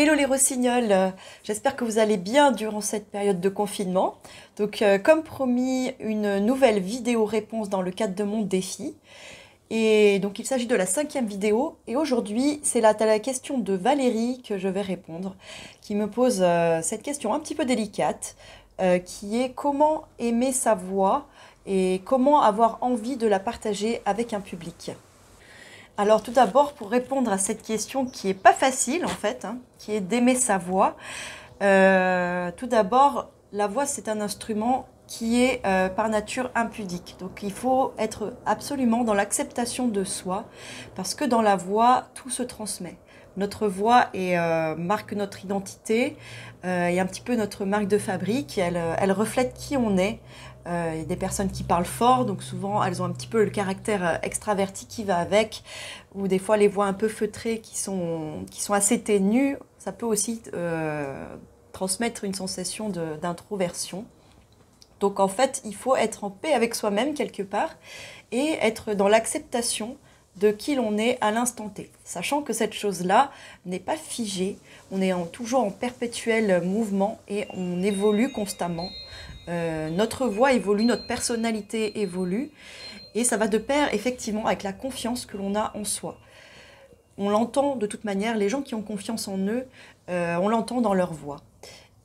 Hello les rossignols, euh, j'espère que vous allez bien durant cette période de confinement. Donc euh, comme promis, une nouvelle vidéo réponse dans le cadre de mon défi. Et donc il s'agit de la cinquième vidéo et aujourd'hui c'est la, question de Valérie que je vais répondre, qui me pose euh, cette question un petit peu délicate, qui est comment aimer sa voix et comment avoir envie de la partager avec un public. Alors tout d'abord, pour répondre à cette question qui n'est pas facile en fait, hein, qui est d'aimer sa voix, euh, tout d'abord, la voix c'est un instrument qui est euh, par nature impudique. Donc il faut être absolument dans l'acceptation de soi, parce que dans la voix, tout se transmet notre voix euh, marque notre identité euh, et un petit peu notre marque de fabrique. Euh, elle, reflète qui on est. il y a des personnes qui parlent fort, donc souvent elles ont un petit peu le caractère extraverti qui va avec, ou des fois les voix un peu feutrées qui sont, qui sont assez ténues, ça peut aussi transmettre une sensation d'introversion. Donc en fait, il faut être en paix avec soi-même quelque part et être dans l'acceptation de qui l'on est à l'instant T, sachant que cette chose-là n'est pas figée, on est toujours en perpétuel mouvement et on évolue constamment. Euh, notre voix évolue, notre personnalité évolue, et ça va de pair effectivement avec la confiance que l'on a en soi. On l'entend de toute manière, les gens qui ont confiance en eux, euh, on l'entend dans leur voix.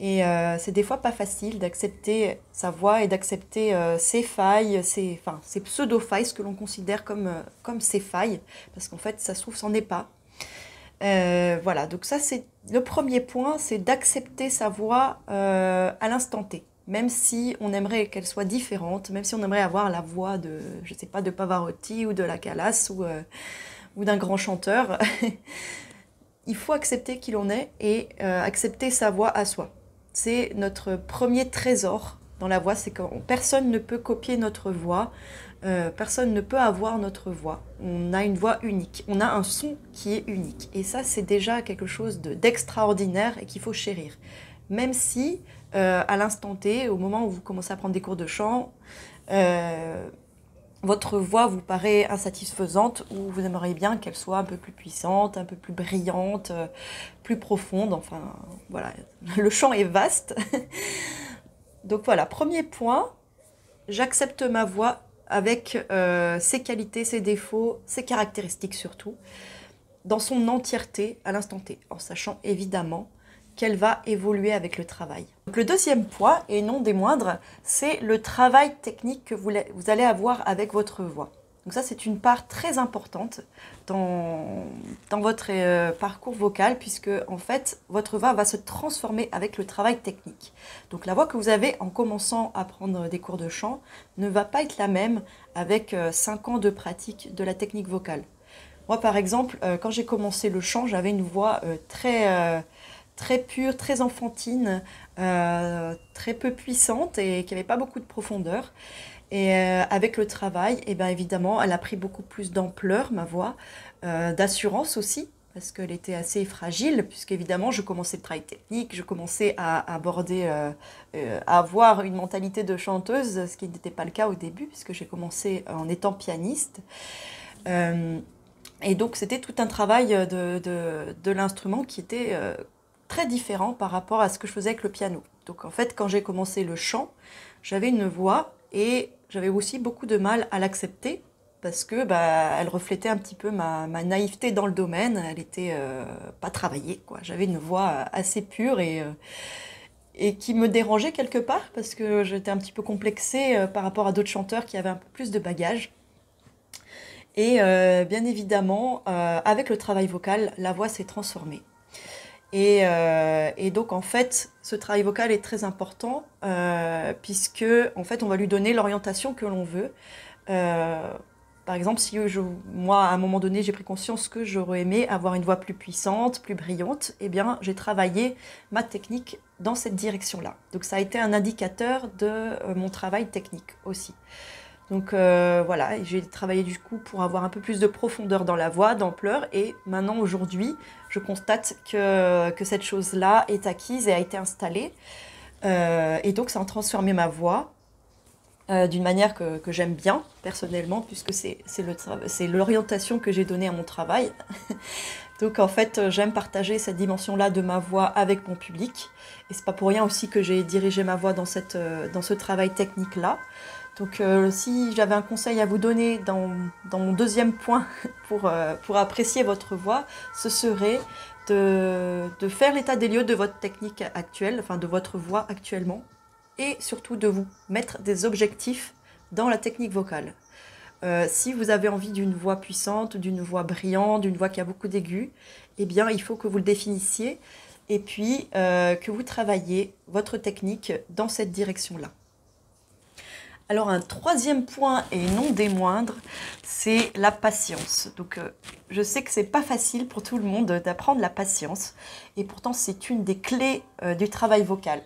Et euh, c'est des fois pas facile d'accepter sa voix et d'accepter euh, ses failles, ses, pseudo-failles, ce que l'on considère comme, euh, comme ses failles, parce qu'en fait, ça se trouve, n'en est pas. voilà, donc ça, c'est le premier point, c'est d'accepter sa voix à l'instant T, même si on aimerait qu'elle soit différente, même si on aimerait avoir la voix de, je sais pas, de Pavarotti ou de la Calas ou, ou d'un grand chanteur. Il faut accepter qui l'on est et accepter sa voix à soi c'est notre premier trésor dans la voix, c'est que personne ne peut copier notre voix, euh, personne ne peut avoir notre voix. On a une voix unique, on a un son qui est unique. Et ça, c'est déjà quelque chose d'extraordinaire et qu'il faut chérir. Même si, euh, à l'instant T, au moment où vous commencez à prendre des cours de chant, euh, votre voix vous paraît insatisfaisante ou vous aimeriez bien qu'elle soit un peu plus puissante, un peu plus brillante, euh, plus profonde. Enfin, voilà, le champ est vaste. Donc voilà, premier point, j'accepte ma voix avec euh, ses qualités, ses défauts, ses caractéristiques surtout, dans son entièreté à l'instant T, en sachant évidemment qu'elle va évoluer avec le travail. le deuxième point, et non des moindres, c'est le travail technique que vous allez avoir avec votre voix. Donc ça, c'est une part très importante dans, votre euh, parcours vocal, puisque en fait, votre voix va se transformer avec le travail technique. Donc la voix que vous avez en commençant à prendre des cours de chant ne va pas être la même avec euh, cinq 5 ans de pratique de la technique vocale. Moi, par exemple, euh, quand j'ai commencé le chant, j'avais une voix très très pure, très enfantine, euh, très peu puissante et qui n'avait pas beaucoup de profondeur. Et euh, avec le travail, et eh bien évidemment, elle a pris beaucoup plus d'ampleur, ma voix, euh, d'assurance aussi, parce qu'elle était assez fragile, puisque évidemment, je commençais le travail technique, je commençais à, aborder, à avoir une mentalité de chanteuse, ce qui n'était pas le cas au début, puisque j'ai commencé en étant pianiste. et donc, c'était tout un travail de l'instrument qui était très différent par rapport à ce que je faisais avec le piano. Donc en fait, quand j'ai commencé le chant, j'avais une voix et j'avais aussi beaucoup de mal à l'accepter parce que bah, elle reflétait un petit peu ma, naïveté dans le domaine. Elle était euh, pas travaillée, quoi. J'avais une voix assez pure et euh, et qui me dérangeait quelque part parce que j'étais un petit peu complexée euh, par rapport à d'autres chanteurs qui avaient un peu plus de bagages. Et bien évidemment, avec le travail vocal, la voix s'est transformée. Euh, et, donc en fait, ce travail vocal est très important euh, puisque en fait on va lui donner l'orientation que l'on veut. Euh, par exemple, si moi à un moment donné j'ai pris conscience que j'aurais aimé avoir une voix plus puissante, plus brillante, eh bien j'ai travaillé ma technique dans cette direction-là. Donc ça a été un indicateur de euh, mon travail technique aussi. Donc euh, voilà, j'ai travaillé du coup pour avoir un peu plus de profondeur dans la voix, d'ampleur, et maintenant aujourd'hui, je constate que, cette chose-là est acquise et a été installée. Euh, et donc ça a transformé ma voix euh, d'une manière que, j'aime bien personnellement, puisque c'est l'orientation que j'ai donnée à mon travail. donc en fait, j'aime partager cette dimension-là de ma voix avec mon public. Et c'est pas pour rien aussi que j'ai dirigé ma voix dans ce travail technique-là. Donc euh, si j'avais un conseil à vous donner dans, mon deuxième point euh, pour, apprécier votre voix, ce serait de, faire l'état des lieux de votre technique actuelle, enfin de votre voix actuellement, et surtout de vous mettre des objectifs dans la technique vocale. Euh, si vous avez envie d'une voix puissante, d'une voix brillante, d'une voix qui a beaucoup d'aigus, eh bien il faut que vous le définissiez et puis que vous travaillez votre technique dans cette direction-là. Alors un troisième point, et non des moindres, c'est la patience. Donc euh, je sais que c'est pas facile pour tout le monde d'apprendre la patience, et pourtant c'est une des clés euh, du travail vocal.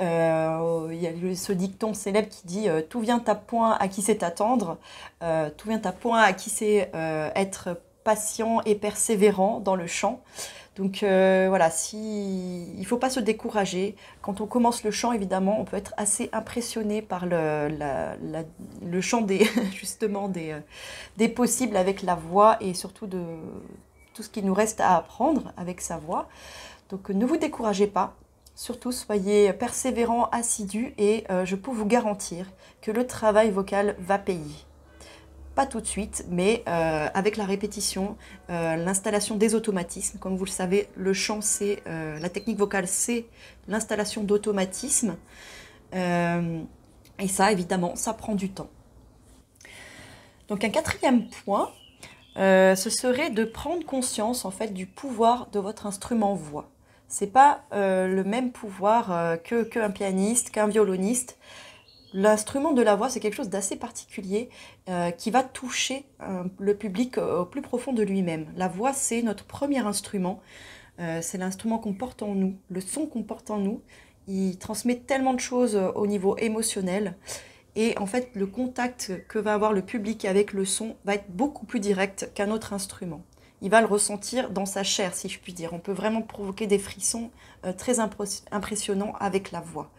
Euh, il y a ce dicton célèbre qui dit Tout vient à point à qui sait attendre, tout vient à point à qui sait être patient et persévérant dans le chant. Donc euh, voilà, si... il ne faut pas se décourager. Quand on commence le chant, évidemment, on peut être assez impressionné par le, chant des, justement, euh, des, possibles avec la voix et surtout de tout ce qui nous reste à apprendre avec sa voix. Donc euh, ne vous découragez pas, Surtout, soyez persévérant, assidu et je peux vous garantir que le travail vocal va payer pas tout de suite, mais euh, avec la répétition, euh, l'installation des automatismes. Comme vous le savez, le chant, c'est euh, la technique vocale, c'est l'installation d'automatismes. et ça, évidemment, ça prend du temps. Donc un quatrième point, ce serait de prendre conscience en fait du pouvoir de votre instrument voix. C'est pas le même pouvoir que qu'un pianiste, qu'un violoniste. L'instrument de la voix, c'est quelque chose d'assez particulier euh, qui va toucher euh, le public au plus profond de lui-même. La voix, c'est notre premier instrument. Euh, c'est l'instrument qu'on porte en nous, le son qu'on porte en nous. Il transmet tellement de choses au niveau émotionnel. Et en fait, le contact que va avoir le public avec le son va être beaucoup plus direct qu'un autre instrument il va le ressentir dans sa chair, si je puis dire. On peut vraiment provoquer des frissons euh, très impressionnants avec la voix.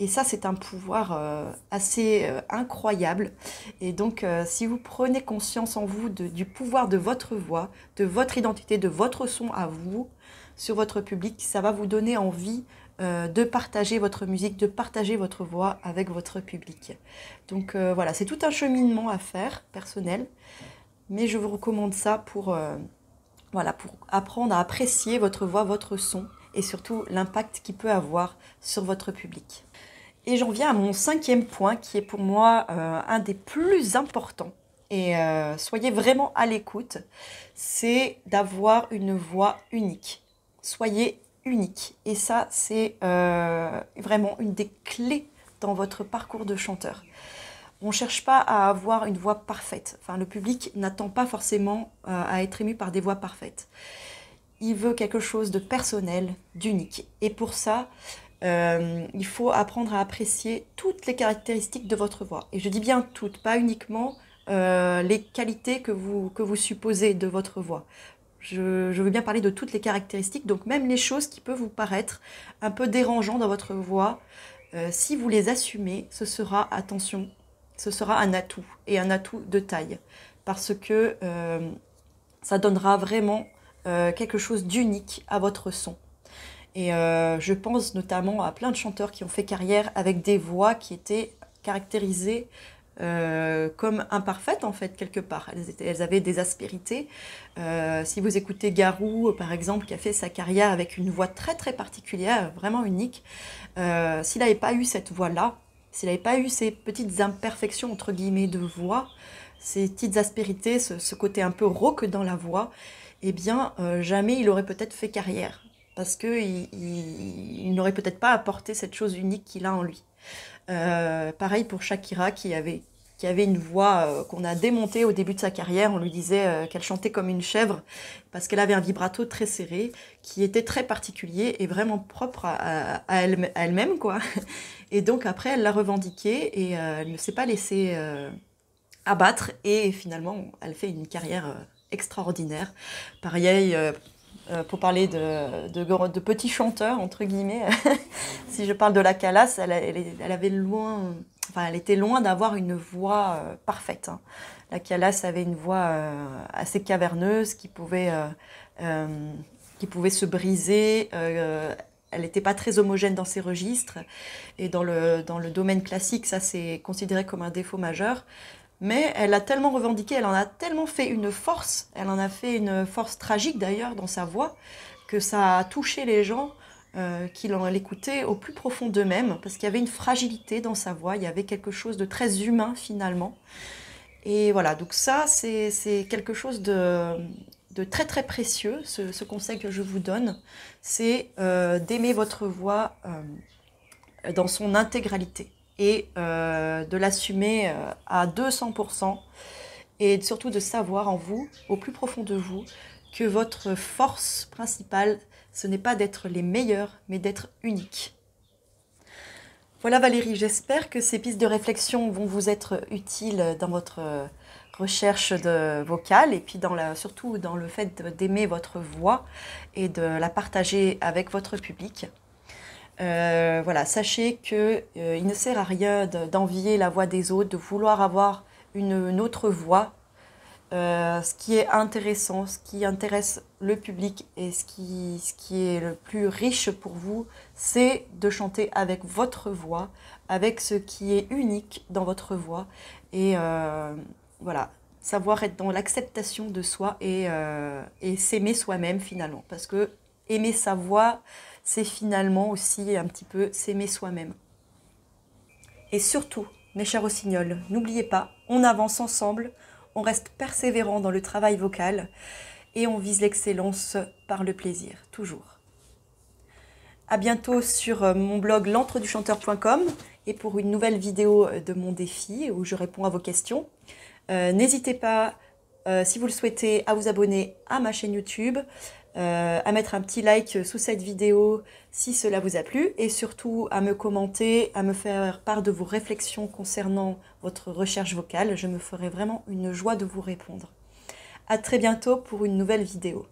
Et ça, c'est un pouvoir euh, assez euh, incroyable. Et donc, si vous prenez conscience en vous du pouvoir de votre voix, de votre identité, de votre son à vous, sur votre public, ça va vous donner envie de partager votre musique, de partager votre voix avec votre public. Donc voilà, c'est tout un cheminement à faire personnel, mais je vous recommande ça pour, voilà, pour apprendre à apprécier votre voix, votre son et surtout l'impact qu'il peut avoir sur votre public. Et j'en viens à mon cinquième point qui est pour moi euh, un des plus importants. Et euh, soyez vraiment à l'écoute, c'est d'avoir une voix unique. Soyez unique. Et ça, c'est euh, vraiment une des clés dans votre parcours de chanteur on ne cherche pas à avoir une voix parfaite. Enfin, le public n'attend pas forcément euh, à être ému par des voix parfaites. Il veut quelque chose de personnel, d'unique. Et pour ça, euh, il faut apprendre à apprécier toutes les caractéristiques de votre voix. Et je dis bien toutes, pas uniquement euh, les qualités que vous, que vous supposez de votre voix. Je, veux bien parler de toutes les caractéristiques, donc même les choses qui peuvent vous paraître un peu dérangeantes dans votre voix, si vous les assumez, ce sera, attention, ce sera un atout et un atout de taille parce que euh, ça donnera vraiment euh, quelque chose d'unique à votre son. Et euh, je pense notamment à plein de chanteurs qui ont fait carrière avec des voix qui étaient caractérisées comme imparfaites en fait quelque part. Elles, avaient des aspérités. si vous écoutez Garou par exemple qui a fait sa carrière avec une voix très très particulière, vraiment unique, s'il n'avait pas eu cette voix là, s'il n'avait pas eu ces petites imperfections, entre guillemets, de voix, ces petites aspérités, ce, côté un peu rauque dans la voix, eh bien, euh, jamais il aurait peut-être fait carrière. Parce qu'il il, n'aurait peut-être pas apporté cette chose unique qu'il a en lui. Euh, pareil pour Shakira qui avait avait une voix euh, qu'on a démontée au début de sa carrière. On lui disait euh, qu'elle chantait comme une chèvre parce qu'elle avait un vibrato très serré qui était très particulier et vraiment propre à, elle, même quoi. Et donc après, elle l'a revendiqué et euh, elle ne s'est pas laissée abattre. Et finalement, elle fait une carrière extraordinaire. Pareil, pour parler de, de, petits chanteurs, entre guillemets, si je parle de la calasse, elle avait loin, elle était loin d'avoir une voix euh, parfaite. Hein. La kialas avait une voix euh, assez caverneuse qui pouvait, euh, se briser. elle n'était pas très homogène dans ses registres. Et dans le, dans le domaine classique, ça c'est considéré comme un défaut majeur. Mais elle a tellement revendiqué, elle en a tellement fait une force, elle en a fait une force tragique d'ailleurs dans sa voix, que ça a touché les gens euh, qu'il qu'ils l'écoutaient au plus profond d'eux-mêmes, parce qu'il y avait une fragilité dans sa voix, il y avait quelque chose de très humain finalement. Et voilà, donc ça, c'est quelque chose de, très très précieux, ce, conseil que je vous donne, c'est euh, d'aimer votre voix euh, dans son intégralité et de l'assumer à 200% et surtout de savoir en vous, au plus profond de vous, que votre force principale, ce n'est pas d'être les meilleurs, mais d'être unique. Voilà Valérie, j'espère que ces pistes de réflexion vont vous être utiles dans votre recherche de vocale et puis dans la, surtout dans le fait d'aimer votre voix et de la partager avec votre public. Euh, voilà, sachez que euh, il ne sert à rien d'envier la voix des autres, de vouloir avoir une autre voix euh, ce qui est intéressant, ce qui intéresse le public et ce qui, est le plus riche pour vous, c'est de chanter avec votre voix, avec ce qui est unique dans votre voix. Et euh, voilà, savoir être dans l'acceptation de soi euh, et s'aimer soi-même finalement. Parce que aimer sa voix, c'est finalement aussi un petit peu s'aimer soi-même. Et surtout, mes chers rossignols, n'oubliez pas, on avance ensemble on reste persévérant dans le travail vocal et on vise l'excellence par le plaisir, toujours. À bientôt sur euh, mon blog l'entreduchanteur.com et pour une nouvelle vidéo euh, de mon défi où je réponds à vos questions. Euh, n'hésitez pas, si vous le souhaitez, à vous abonner à ma chaîne YouTube, euh, à mettre un petit like sous cette vidéo si cela vous a plu et surtout à me commenter, à me faire part de vos réflexions concernant votre recherche vocale. Je me ferai vraiment une joie de vous répondre. À très bientôt pour une nouvelle vidéo.